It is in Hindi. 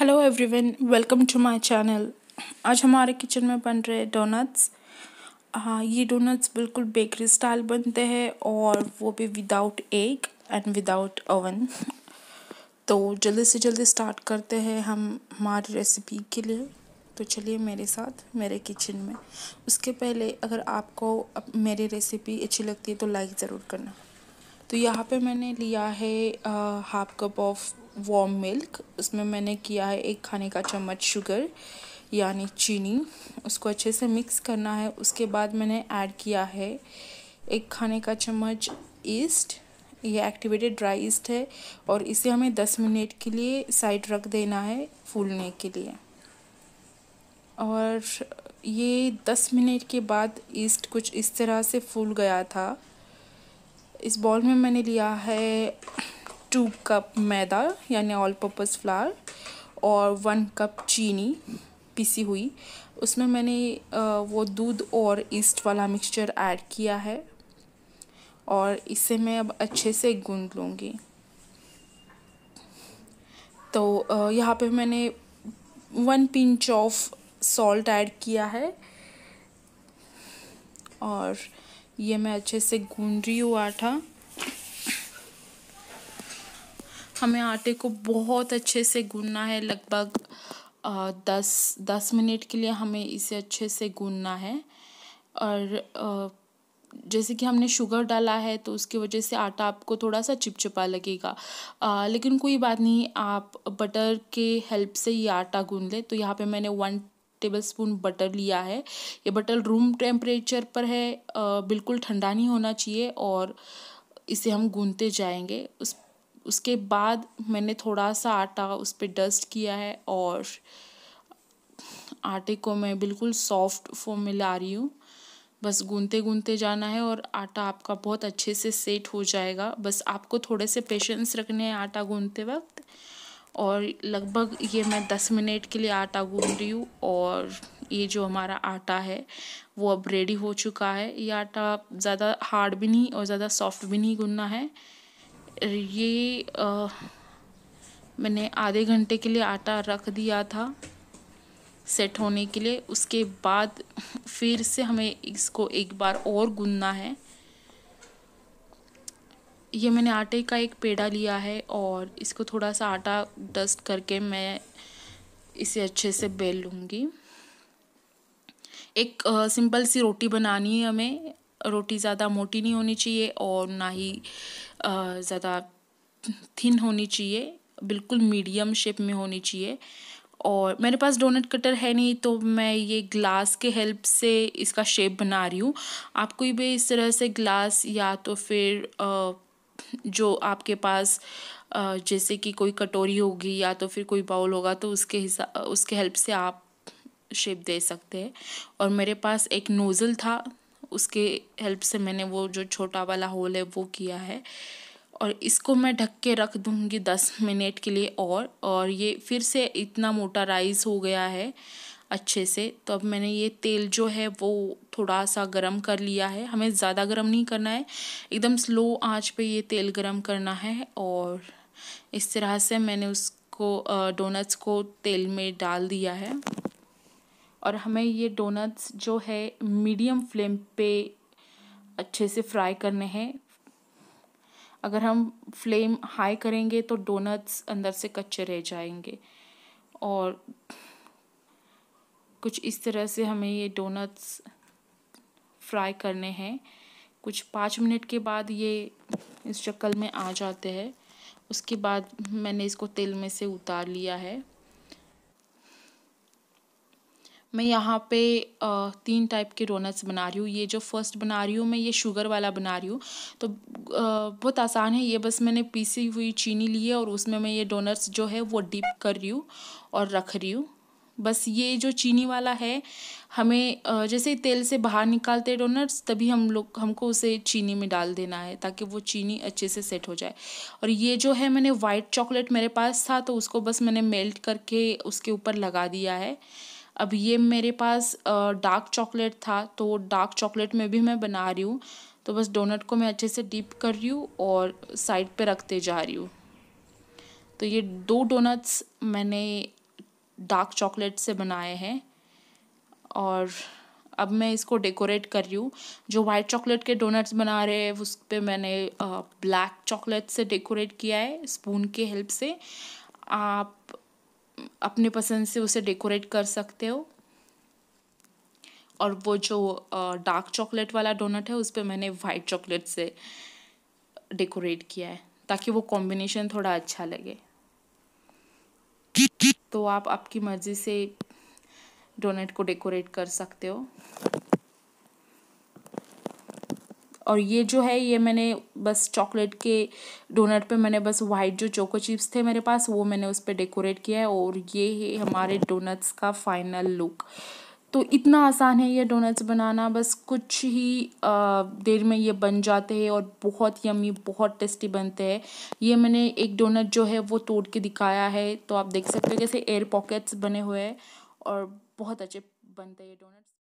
hello everyone welcome to my channel आज हमारे किचन में बन रहे डोनट्स हाँ ये डोनट्स बिल्कुल बेकरी स्टाइल बनते हैं और वो भी without egg and without oven तो जल्दी से जल्दी स्टार्ट करते हैं हम हमारी रेसिपी के लिए तो चलिए मेरे साथ मेरे किचन में उसके पहले अगर आपको मेरी रेसिपी अच्छी लगती है तो लाइक ज़रूर करना तो यहाँ पे मैंने लिया है half cup of warm milk उसमें मैंने किया है एक खाने का चम्मच शुगर यानी चीनी उसको अच्छे से मिक्स करना है उसके बाद मैंने ऐड किया है एक खाने का चम्मच ईस्ट ये एक्टिवेटेड ड्राई ईस्ट है और इसे हमें दस मिनट के लिए साइड रख देना है फूलने के लिए और ये दस मिनट के बाद ईस्ट कुछ इस तरह से फूल गया था इस बॉल में मैंने लिया है टू कप मैदा यानी ऑल पर्पज़ फ्लावर और वन कप चीनी पिसी हुई उसमें मैंने वो दूध और ईस्ट वाला मिक्सचर ऐड किया है और इसे मैं अब अच्छे से गूंद लूँगी तो यहाँ पे मैंने one pinch of salt add किया है और ये मैं अच्छे से गूंद रही हूँ आठा हमें आटे को बहुत अच्छे से गूनना है लगभग दस दस मिनट के लिए हमें इसे अच्छे से गूनना है और जैसे कि हमने शुगर डाला है तो उसकी वजह से आटा आपको थोड़ा सा चिपचिपा लगेगा आ, लेकिन कोई बात नहीं आप बटर के हेल्प से ये आटा गून लें तो यहाँ पे मैंने वन टेबल स्पून बटर लिया है ये बटर रूम टेम्परेचर पर है आ, बिल्कुल ठंडा नहीं होना चाहिए और इसे हम गूनते जाएंगे उस उसके बाद मैंने थोड़ा सा आटा उस पर डस्ट किया है और आटे को मैं बिल्कुल सॉफ्ट फॉर्म में ला रही हूँ बस गूंते गूंते जाना है और आटा आपका बहुत अच्छे से सेट हो जाएगा बस आपको थोड़े से पेशेंस रखने हैं आटा गूंदते वक्त और लगभग ये मैं दस मिनट के लिए आटा गूंद रही हूँ और ये जो हमारा आटा है वो अब रेडी हो चुका है ये आटा ज़्यादा हार्ड भी नहीं और ज़्यादा सॉफ्ट भी नहीं गूंदना है ये आ, मैंने आधे घंटे के लिए आटा रख दिया था सेट होने के लिए उसके बाद फिर से हमें इसको एक बार और गूंदना है ये मैंने आटे का एक पेड़ा लिया है और इसको थोड़ा सा आटा डस्ट करके मैं इसे अच्छे से बेल लूँगी एक आ, सिंपल सी रोटी बनानी है हमें रोटी ज़्यादा मोटी नहीं होनी चाहिए और ना ही ज़्यादा थिन होनी चाहिए बिल्कुल मीडियम शेप में होनी चाहिए और मेरे पास डोनट कटर है नहीं तो मैं ये ग्लास के हेल्प से इसका शेप बना रही हूँ आप कोई भी इस तरह से ग्लास या तो फिर जो आपके पास जैसे कि कोई कटोरी होगी या तो फिर कोई बाउल होगा तो उसके हिसाब उसके हेल्प से आप शेप दे सकते हैं और मेरे पास एक नोज़ल था उसके हेल्प से मैंने वो जो छोटा वाला होल है वो किया है और इसको मैं ढक के रख दूँगी दस मिनट के लिए और और ये फिर से इतना मोटा राइस हो गया है अच्छे से तो अब मैंने ये तेल जो है वो थोड़ा सा गरम कर लिया है हमें ज़्यादा गरम नहीं करना है एकदम स्लो आंच पे ये तेल गरम करना है और इस तरह से मैंने उसको डोनट्स को तेल में डाल दिया है और हमें ये डोनट्स जो है मीडियम फ्लेम पे अच्छे से फ्राई करने हैं अगर हम फ्लेम हाई करेंगे तो डोनट्स अंदर से कच्चे रह जाएंगे और कुछ इस तरह से हमें ये डोनट्स फ्राई करने हैं कुछ पाँच मिनट के बाद ये इस शक्ल में आ जाते हैं उसके बाद मैंने इसको तेल में से उतार लिया है मैं यहाँ पे तीन टाइप के डोनट्स बना रही हूँ ये जो फर्स्ट बना रही हूँ मैं ये शुगर वाला बना रही हूँ तो बहुत आसान है ये बस मैंने पीसी हुई चीनी ली है और उसमें मैं ये डोनट्स जो है वो डिप कर रही हूँ और रख रही हूँ बस ये जो चीनी वाला है हमें जैसे तेल से बाहर निकालते डोनट्स तभी हम लोग हमको उसे चीनी में डाल देना है ताकि वो चीनी अच्छे से सेट हो जाए और ये जो है मैंने वाइट चॉकलेट मेरे पास था तो उसको बस मैंने मेल्ट करके उसके ऊपर लगा दिया है अब ये मेरे पास डार्क चॉकलेट था तो डार्क चॉकलेट में भी मैं बना रही हूँ तो बस डोनट को मैं अच्छे से डीप कर रही हूँ और साइड पे रखते जा रही हूँ तो ये दो डोनट्स मैंने डार्क चॉकलेट से बनाए हैं और अब मैं इसको डेकोरेट कर रही हूँ जो वाइट चॉकलेट के डोनट्स बना रहे हैं उस पर मैंने ब्लैक चॉकलेट से डेकोरेट किया है स्पून के हेल्प से आप अपने पसंद से उसे डेकोरेट कर सकते हो और वो जो डार्क चॉकलेट वाला डोनट है उस पर मैंने वाइट चॉकलेट से डेकोरेट किया है ताकि वो कॉम्बिनेशन थोड़ा अच्छा लगे तो आप आपकी मर्ज़ी से डोनट को डेकोरेट कर सकते हो और ये जो है ये मैंने बस चॉकलेट के डोनट पे मैंने बस वाइट जो चोको चिप्स थे मेरे पास वो मैंने उस पर डेकोरेट किया है और ये है हमारे डोनट्स का फाइनल लुक तो इतना आसान है ये डोनट्स बनाना बस कुछ ही देर में ये बन जाते हैं और बहुत यमी बहुत टेस्टी बनते हैं ये मैंने एक डोनट जो है वो तोड़ के दिखाया है तो आप देख सकते हो कैसे एयर पॉकेट्स बने हुए हैं और बहुत अच्छे बनते हैं ये डोनट्स